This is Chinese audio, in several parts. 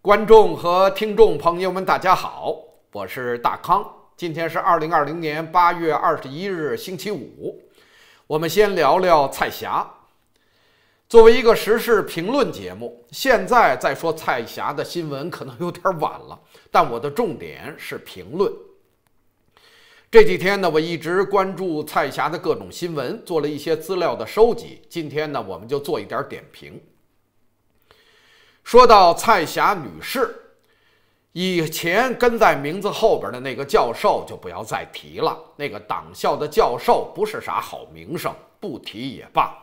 观众和听众朋友们，大家好，我是大康。今天是二零二零年八月二十一日，星期五。我们先聊聊蔡霞。作为一个时事评论节目，现在再说蔡霞的新闻可能有点晚了，但我的重点是评论。这几天呢，我一直关注蔡霞的各种新闻，做了一些资料的收集。今天呢，我们就做一点点评。说到蔡霞女士，以前跟在名字后边的那个教授就不要再提了。那个党校的教授不是啥好名声，不提也罢。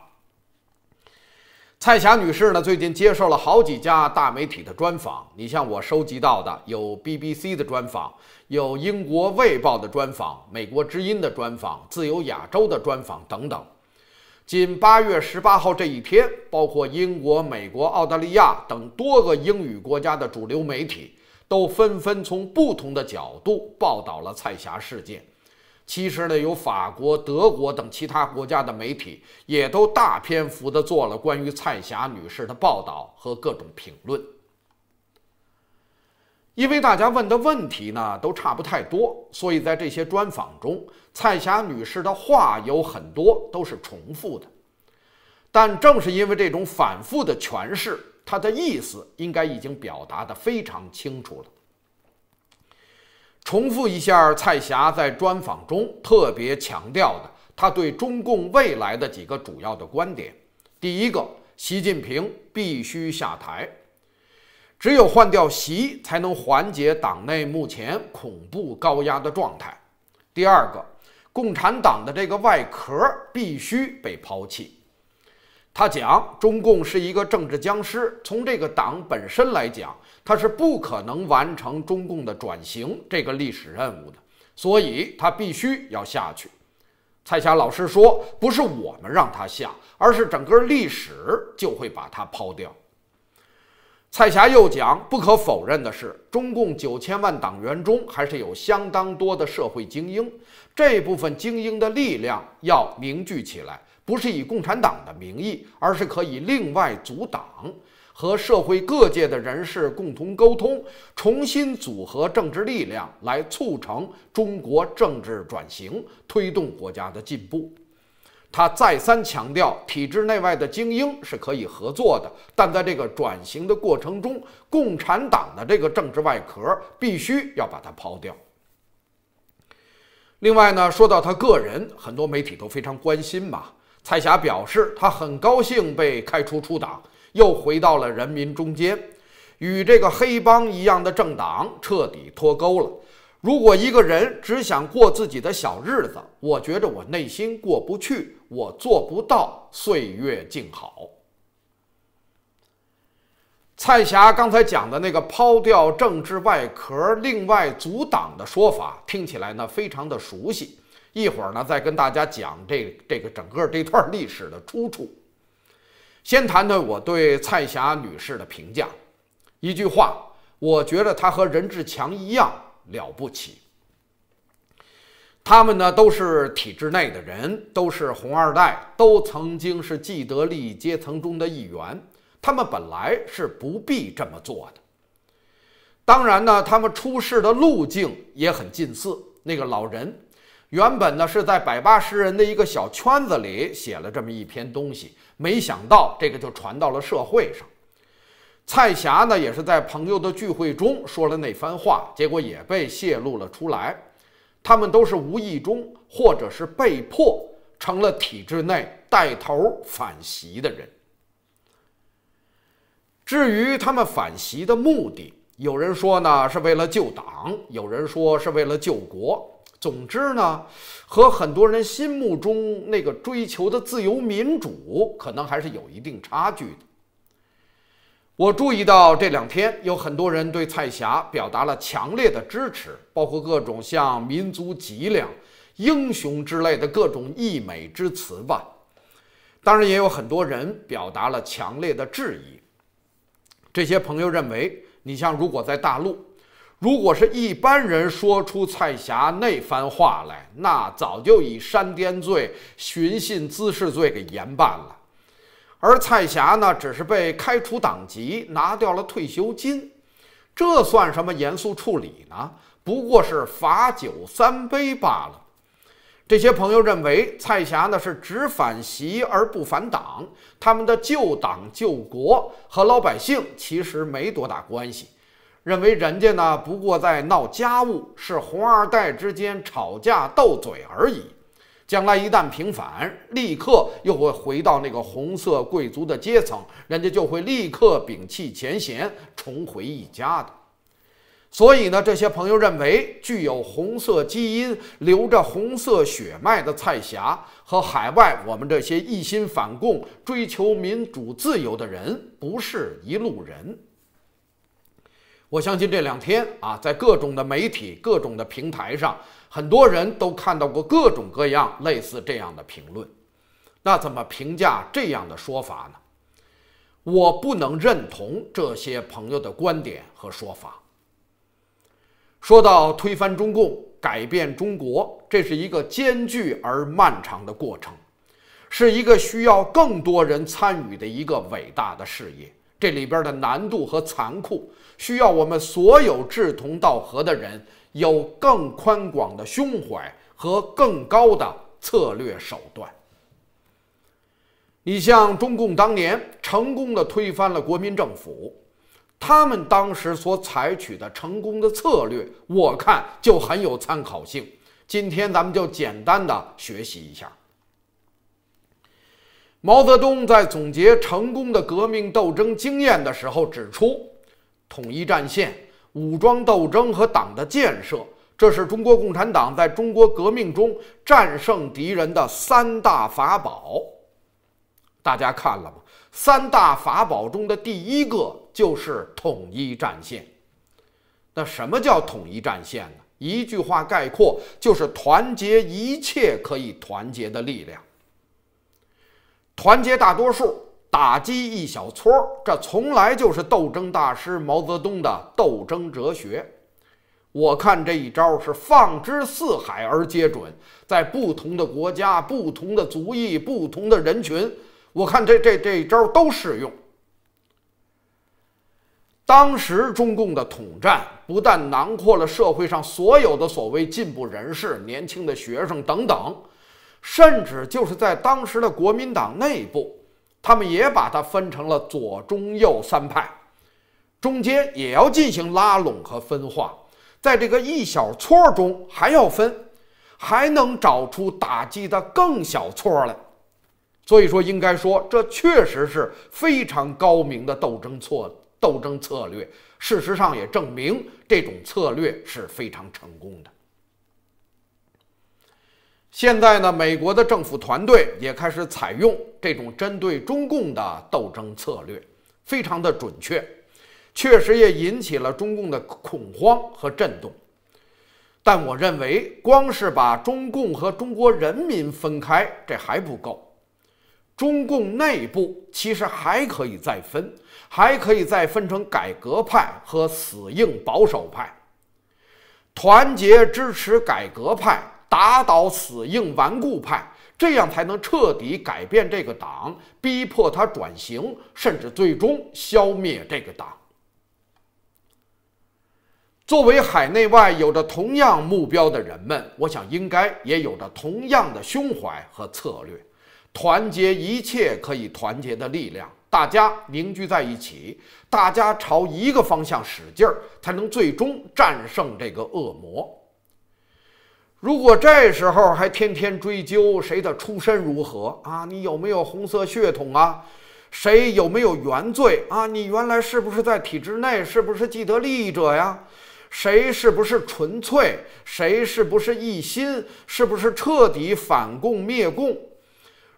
蔡霞女士呢，最近接受了好几家大媒体的专访，你像我收集到的，有 BBC 的专访，有英国卫报的专访，美国之音的专访，自由亚洲的专访等等。仅八月十八号这一天，包括英国、美国、澳大利亚等多个英语国家的主流媒体，都纷纷从不同的角度报道了蔡霞事件。其实呢，有法国、德国等其他国家的媒体，也都大篇幅的做了关于蔡霞女士的报道和各种评论。因为大家问的问题呢都差不太多，所以在这些专访中，蔡霞女士的话有很多都是重复的。但正是因为这种反复的诠释，她的意思应该已经表达的非常清楚了。重复一下蔡霞在专访中特别强调的，她对中共未来的几个主要的观点。第一个，习近平必须下台。只有换掉习，才能缓解党内目前恐怖高压的状态。第二个，共产党的这个外壳必须被抛弃。他讲，中共是一个政治僵尸，从这个党本身来讲，它是不可能完成中共的转型这个历史任务的，所以它必须要下去。蔡霞老师说，不是我们让它下，而是整个历史就会把它抛掉。蔡霞又讲，不可否认的是，中共九千万党员中还是有相当多的社会精英，这部分精英的力量要凝聚起来，不是以共产党的名义，而是可以另外组党，和社会各界的人士共同沟通，重新组合政治力量，来促成中国政治转型，推动国家的进步。他再三强调，体制内外的精英是可以合作的，但在这个转型的过程中，共产党的这个政治外壳必须要把它抛掉。另外呢，说到他个人，很多媒体都非常关心嘛。蔡霞表示，他很高兴被开除出党，又回到了人民中间，与这个黑帮一样的政党彻底脱钩了。如果一个人只想过自己的小日子，我觉得我内心过不去，我做不到岁月静好。蔡霞刚才讲的那个抛掉政治外壳，另外阻挡的说法，听起来呢非常的熟悉。一会儿呢再跟大家讲这这个整个这段历史的出处。先谈谈我对蔡霞女士的评价，一句话，我觉得她和任志强一样。了不起！他们呢都是体制内的人，都是红二代，都曾经是既得利益阶层中的一员。他们本来是不必这么做的。当然呢，他们出事的路径也很近似。那个老人原本呢是在百八十人的一个小圈子里写了这么一篇东西，没想到这个就传到了社会上。蔡霞呢，也是在朋友的聚会中说了那番话，结果也被泄露了出来。他们都是无意中，或者是被迫，成了体制内带头反袭的人。至于他们反袭的目的，有人说呢是为了救党，有人说是为了救国。总之呢，和很多人心目中那个追求的自由民主，可能还是有一定差距的。我注意到这两天有很多人对蔡霞表达了强烈的支持，包括各种像民族脊梁、英雄之类的各种溢美之词吧。当然，也有很多人表达了强烈的质疑。这些朋友认为，你像如果在大陆，如果是一般人说出蔡霞那番话来，那早就以煽颠罪、寻衅滋事罪给严办了。而蔡霞呢，只是被开除党籍，拿掉了退休金，这算什么严肃处理呢？不过是罚酒三杯罢了。这些朋友认为蔡霞呢是只反习而不反党，他们的救党救国和老百姓其实没多大关系，认为人家呢不过在闹家务，是红二代之间吵架斗嘴而已。将来一旦平反，立刻又会回到那个红色贵族的阶层，人家就会立刻摒弃前嫌，重回一家的。所以呢，这些朋友认为，具有红色基因、流着红色血脉的蔡霞和海外我们这些一心反共、追求民主自由的人，不是一路人。我相信这两天啊，在各种的媒体、各种的平台上，很多人都看到过各种各样类似这样的评论。那怎么评价这样的说法呢？我不能认同这些朋友的观点和说法。说到推翻中共、改变中国，这是一个艰巨而漫长的过程，是一个需要更多人参与的一个伟大的事业。这里边的难度和残酷。需要我们所有志同道合的人有更宽广的胸怀和更高的策略手段。你像中共当年成功的推翻了国民政府，他们当时所采取的成功的策略，我看就很有参考性。今天咱们就简单的学习一下。毛泽东在总结成功的革命斗争经验的时候指出。统一战线、武装斗争和党的建设，这是中国共产党在中国革命中战胜敌人的三大法宝。大家看了吗？三大法宝中的第一个就是统一战线。那什么叫统一战线呢？一句话概括，就是团结一切可以团结的力量，团结大多数。打击一小撮儿，这从来就是斗争大师毛泽东的斗争哲学。我看这一招是放之四海而皆准，在不同的国家、不同的族裔、不同的人群，我看这这这一招都适用。当时中共的统战不但囊括了社会上所有的所谓进步人士、年轻的学生等等，甚至就是在当时的国民党内部。他们也把它分成了左、中、右三派，中间也要进行拉拢和分化，在这个一小撮中还要分，还能找出打击的更小撮来。所以说，应该说这确实是非常高明的斗争措斗争策略。事实上也证明这种策略是非常成功的。现在呢，美国的政府团队也开始采用这种针对中共的斗争策略，非常的准确，确实也引起了中共的恐慌和震动。但我认为，光是把中共和中国人民分开这还不够，中共内部其实还可以再分，还可以再分成改革派和死硬保守派，团结支持改革派。打倒死硬顽固派，这样才能彻底改变这个党，逼迫他转型，甚至最终消灭这个党。作为海内外有着同样目标的人们，我想应该也有着同样的胸怀和策略，团结一切可以团结的力量，大家凝聚在一起，大家朝一个方向使劲儿，才能最终战胜这个恶魔。如果这时候还天天追究谁的出身如何啊，你有没有红色血统啊，谁有没有原罪啊，你原来是不是在体制内，是不是既得利益者呀？谁是不是纯粹？谁是不是一心？是不是彻底反共灭共？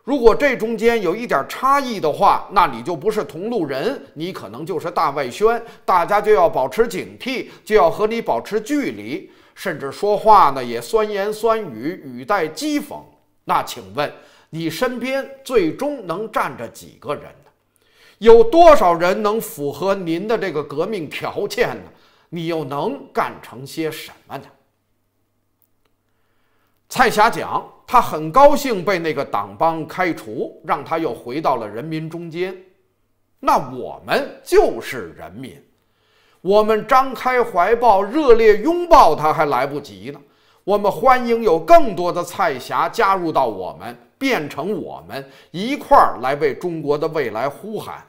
如果这中间有一点差异的话，那你就不是同路人，你可能就是大外宣，大家就要保持警惕，就要和你保持距离。甚至说话呢也酸言酸语，语带讥讽。那请问你身边最终能站着几个人呢？有多少人能符合您的这个革命条件呢？你又能干成些什么呢？蔡霞讲，他很高兴被那个党帮开除，让他又回到了人民中间。那我们就是人民。我们张开怀抱，热烈拥抱他，还来不及呢。我们欢迎有更多的菜侠加入到我们，变成我们一块儿来为中国的未来呼喊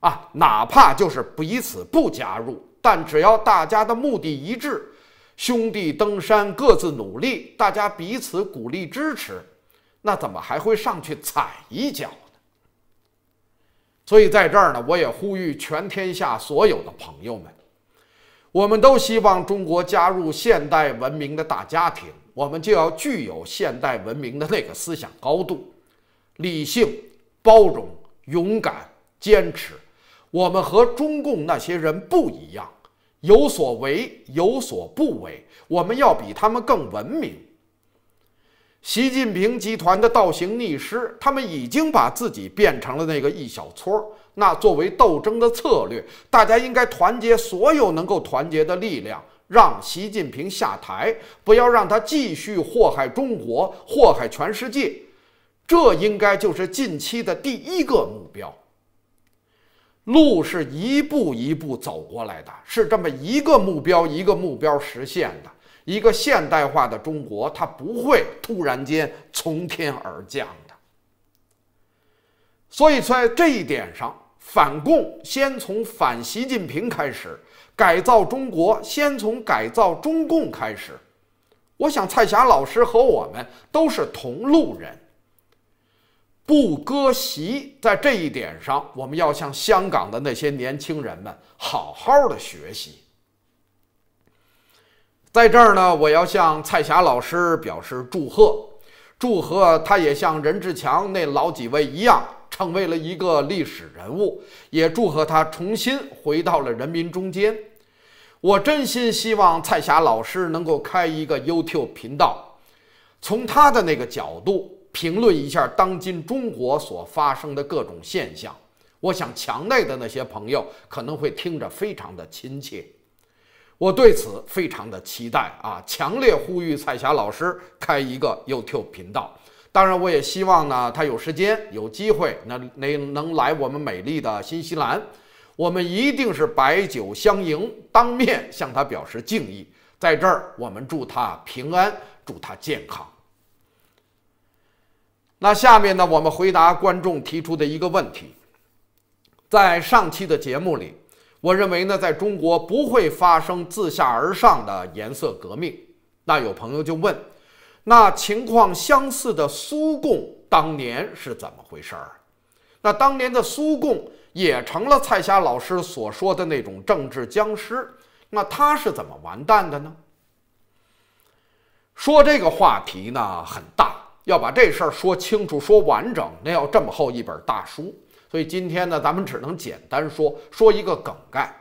啊！哪怕就是彼此不加入，但只要大家的目的一致，兄弟登山各自努力，大家彼此鼓励支持，那怎么还会上去踩一脚？所以，在这儿呢，我也呼吁全天下所有的朋友们，我们都希望中国加入现代文明的大家庭，我们就要具有现代文明的那个思想高度，理性、包容、勇敢、坚持。我们和中共那些人不一样，有所为，有所不为。我们要比他们更文明。习近平集团的倒行逆施，他们已经把自己变成了那个一小撮儿。那作为斗争的策略，大家应该团结所有能够团结的力量，让习近平下台，不要让他继续祸害中国、祸害全世界。这应该就是近期的第一个目标。路是一步一步走过来的，是这么一个目标一个目标实现的。一个现代化的中国，它不会突然间从天而降的。所以在这一点上，反共先从反习近平开始，改造中国先从改造中共开始。我想蔡霞老师和我们都是同路人，不割席。在这一点上，我们要向香港的那些年轻人们好好的学习。在这儿呢，我要向蔡霞老师表示祝贺，祝贺他也像任志强那老几位一样，成为了一个历史人物，也祝贺他重新回到了人民中间。我真心希望蔡霞老师能够开一个 YouTube 频道，从他的那个角度评论一下当今中国所发生的各种现象。我想墙内的那些朋友可能会听着非常的亲切。我对此非常的期待啊！强烈呼吁彩霞老师开一个 YouTube 频道。当然，我也希望呢，他有时间、有机会，那能能来我们美丽的新西兰，我们一定是白酒相迎，当面向他表示敬意。在这儿，我们祝他平安，祝他健康。那下面呢，我们回答观众提出的一个问题，在上期的节目里。我认为呢，在中国不会发生自下而上的颜色革命。那有朋友就问，那情况相似的苏共当年是怎么回事儿？那当年的苏共也成了蔡霞老师所说的那种政治僵尸。那他是怎么完蛋的呢？说这个话题呢很大，要把这事儿说清楚、说完整，那要这么厚一本大书。所以今天呢，咱们只能简单说说一个梗概。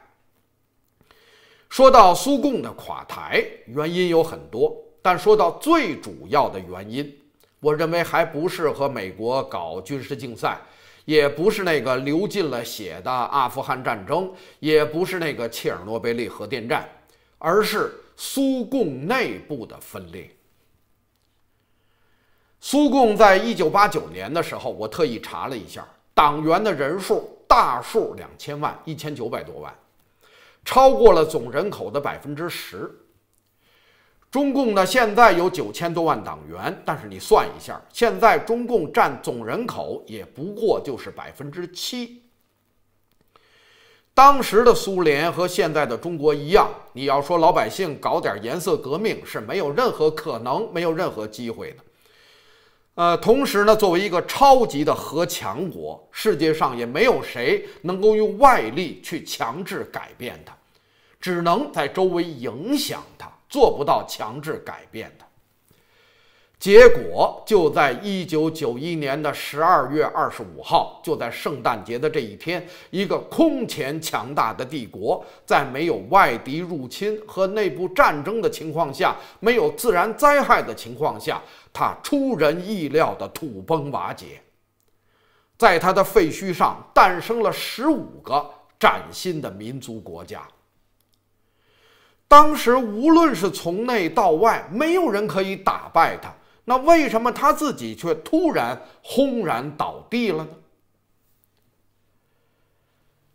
说到苏共的垮台，原因有很多，但说到最主要的原因，我认为还不是和美国搞军事竞赛，也不是那个流尽了血的阿富汗战争，也不是那个切尔诺贝利核电站，而是苏共内部的分裂。苏共在一九八九年的时候，我特意查了一下。党员的人数大数两千万，一千九百多万，超过了总人口的百分之十。中共呢，现在有九千多万党员，但是你算一下，现在中共占总人口也不过就是百分之七。当时的苏联和现在的中国一样，你要说老百姓搞点颜色革命，是没有任何可能、没有任何机会的。呃，同时呢，作为一个超级的核强国，世界上也没有谁能够用外力去强制改变它，只能在周围影响它，做不到强制改变它。结果就在一九九一年的十二月二十五号，就在圣诞节的这一天，一个空前强大的帝国，在没有外敌入侵和内部战争的情况下，没有自然灾害的情况下，它出人意料的土崩瓦解，在它的废墟上诞生了十五个崭新的民族国家。当时无论是从内到外，没有人可以打败它。那为什么他自己却突然轰然倒地了呢？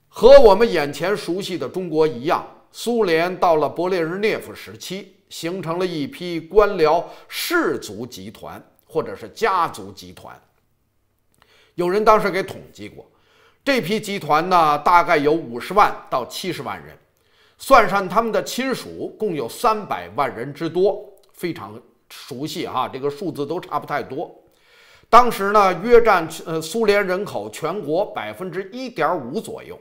和我们眼前熟悉的中国一样，苏联到了勃列日涅夫时期，形成了一批官僚氏族集团，或者是家族集团。有人当时给统计过，这批集团呢，大概有五十万到七十万人，算上他们的亲属，共有三百万人之多，非常。熟悉哈，这个数字都差不太多。当时呢，约占呃苏联人口全国百分之一点五左右。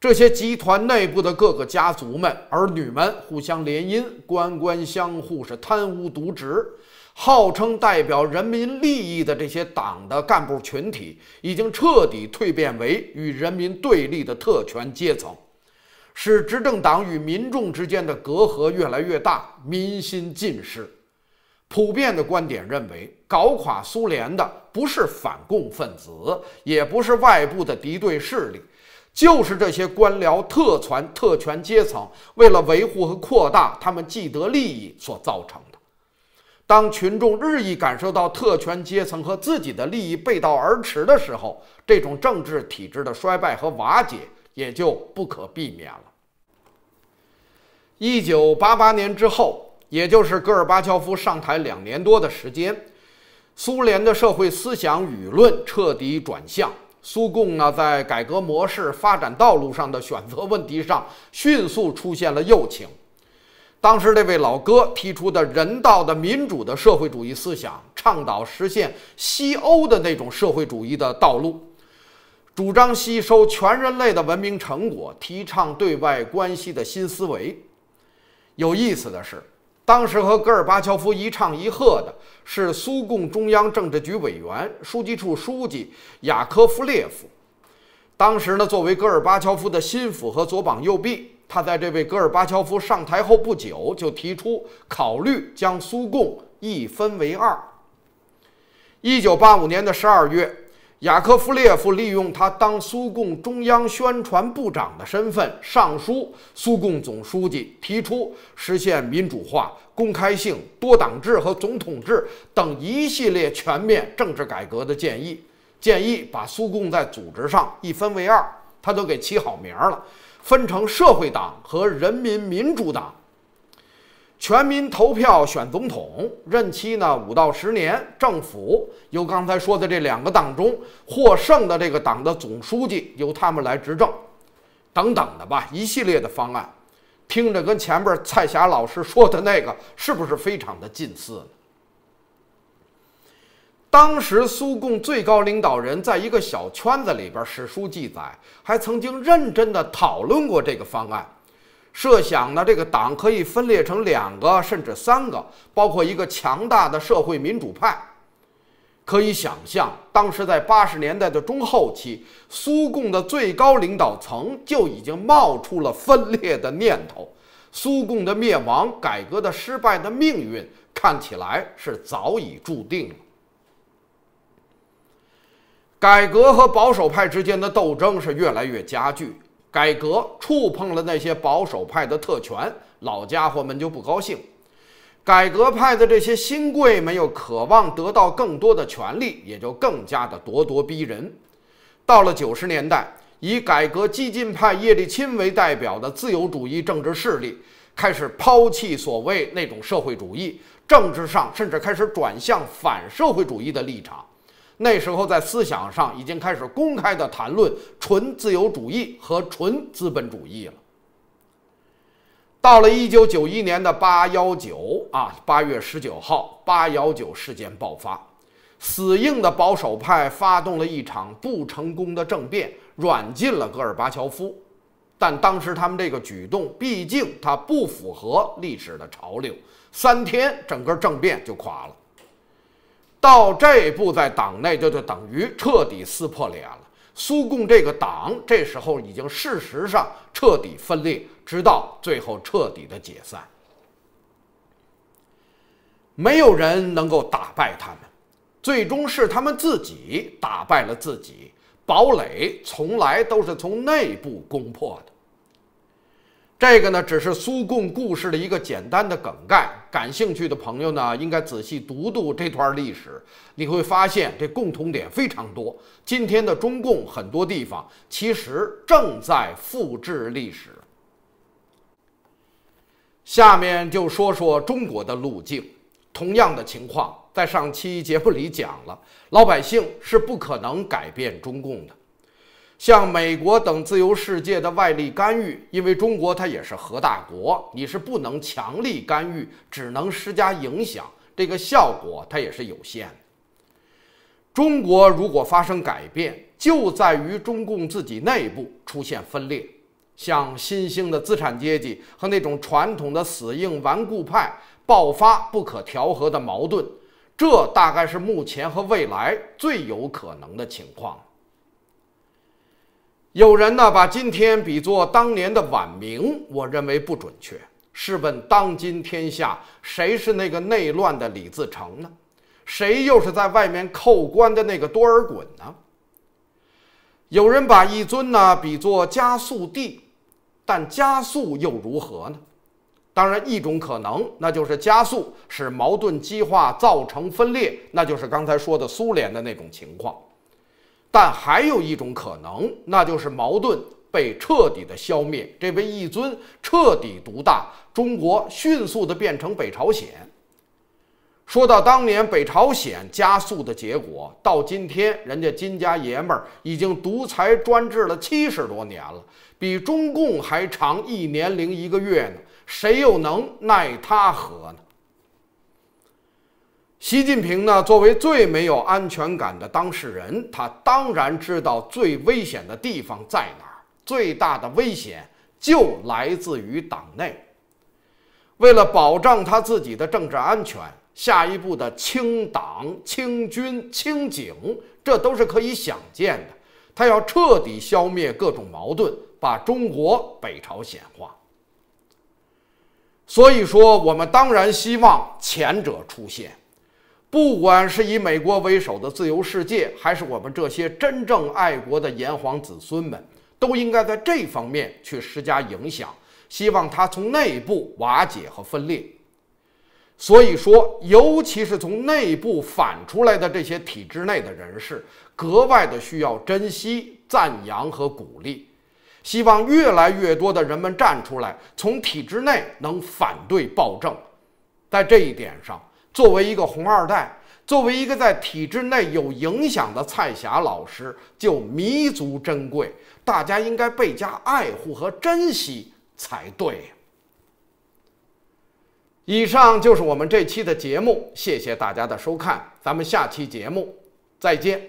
这些集团内部的各个家族们、儿女们互相联姻，官官相护，是贪污渎职。号称代表人民利益的这些党的干部群体，已经彻底蜕变为与人民对立的特权阶层。使执政党与民众之间的隔阂越来越大，民心尽失。普遍的观点认为，搞垮苏联的不是反共分子，也不是外部的敌对势力，就是这些官僚特权特权阶层为了维护和扩大他们既得利益所造成的。当群众日益感受到特权阶层和自己的利益背道而驰的时候，这种政治体制的衰败和瓦解。也就不可避免了。一九八八年之后，也就是戈尔巴乔夫上台两年多的时间，苏联的社会思想舆论彻底转向，苏共呢在改革模式、发展道路上的选择问题上迅速出现了右倾。当时那位老哥提出的人道的、民主的社会主义思想，倡导实现西欧的那种社会主义的道路。主张吸收全人类的文明成果，提倡对外关系的新思维。有意思的是，当时和戈尔巴乔夫一唱一和的是苏共中央政治局委员、书记处书记雅科夫列夫。当时呢，作为戈尔巴乔夫的心腹和左膀右臂，他在这位戈尔巴乔夫上台后不久就提出考虑将苏共一分为二。一九八五年的十二月。雅科夫列夫利用他当苏共中央宣传部长的身份，上书苏共总书记，提出实现民主化、公开性、多党制和总统制等一系列全面政治改革的建议。建议把苏共在组织上一分为二，他都给起好名儿了，分成社会党和人民民主党。全民投票选总统，任期呢五到十年，政府由刚才说的这两个党中获胜的这个党的总书记由他们来执政，等等的吧，一系列的方案，听着跟前边蔡霞老师说的那个是不是非常的近似？当时苏共最高领导人在一个小圈子里边，史书记载还曾经认真的讨论过这个方案。设想呢，这个党可以分裂成两个甚至三个，包括一个强大的社会民主派。可以想象，当时在八十年代的中后期，苏共的最高领导层就已经冒出了分裂的念头。苏共的灭亡、改革的失败的命运，看起来是早已注定了。改革和保守派之间的斗争是越来越加剧。改革触碰了那些保守派的特权，老家伙们就不高兴；改革派的这些新贵们又渴望得到更多的权利，也就更加的咄咄逼人。到了九十年代，以改革激进派叶利钦为代表的自由主义政治势力，开始抛弃所谓那种社会主义，政治上甚至开始转向反社会主义的立场。那时候在思想上已经开始公开的谈论纯自由主义和纯资本主义了。到了一九九一年的八幺九啊，八月十九号，八幺九事件爆发，死硬的保守派发动了一场不成功的政变，软禁了戈尔巴乔夫。但当时他们这个举动，毕竟它不符合历史的潮流，三天整个政变就垮了。到这一步，在党内就就等于彻底撕破脸了。苏共这个党，这时候已经事实上彻底分裂，直到最后彻底的解散。没有人能够打败他们，最终是他们自己打败了自己。堡垒从来都是从内部攻破的。这个呢，只是苏共故事的一个简单的梗概。感兴趣的朋友呢，应该仔细读读这段历史，你会发现这共同点非常多。今天的中共很多地方其实正在复制历史。下面就说说中国的路径。同样的情况，在上期节目里讲了，老百姓是不可能改变中共的。像美国等自由世界的外力干预，因为中国它也是核大国，你是不能强力干预，只能施加影响，这个效果它也是有限。中国如果发生改变，就在于中共自己内部出现分裂，像新兴的资产阶级和那种传统的死硬顽固派爆发不可调和的矛盾，这大概是目前和未来最有可能的情况。有人呢把今天比作当年的晚明，我认为不准确。试问当今天下，谁是那个内乱的李自成呢？谁又是在外面扣关的那个多尔衮呢？有人把一尊呢比作加速帝，但加速又如何呢？当然，一种可能那就是加速使矛盾激化，造成分裂，那就是刚才说的苏联的那种情况。但还有一种可能，那就是矛盾被彻底的消灭，这位一尊彻底独大，中国迅速的变成北朝鲜。说到当年北朝鲜加速的结果，到今天人家金家爷们儿已经独裁专制了七十多年了，比中共还长一年零一个月呢，谁又能奈他何呢？习近平呢，作为最没有安全感的当事人，他当然知道最危险的地方在哪儿。最大的危险就来自于党内。为了保障他自己的政治安全，下一步的清党、清军、清警，这都是可以想见的。他要彻底消灭各种矛盾，把中国北朝鲜化。所以说，我们当然希望前者出现。不管是以美国为首的自由世界，还是我们这些真正爱国的炎黄子孙们，都应该在这方面去施加影响，希望他从内部瓦解和分裂。所以说，尤其是从内部反出来的这些体制内的人士，格外的需要珍惜、赞扬和鼓励。希望越来越多的人们站出来，从体制内能反对暴政。在这一点上。作为一个红二代，作为一个在体制内有影响的蔡霞老师，就弥足珍贵，大家应该倍加爱护和珍惜才对。以上就是我们这期的节目，谢谢大家的收看，咱们下期节目再见。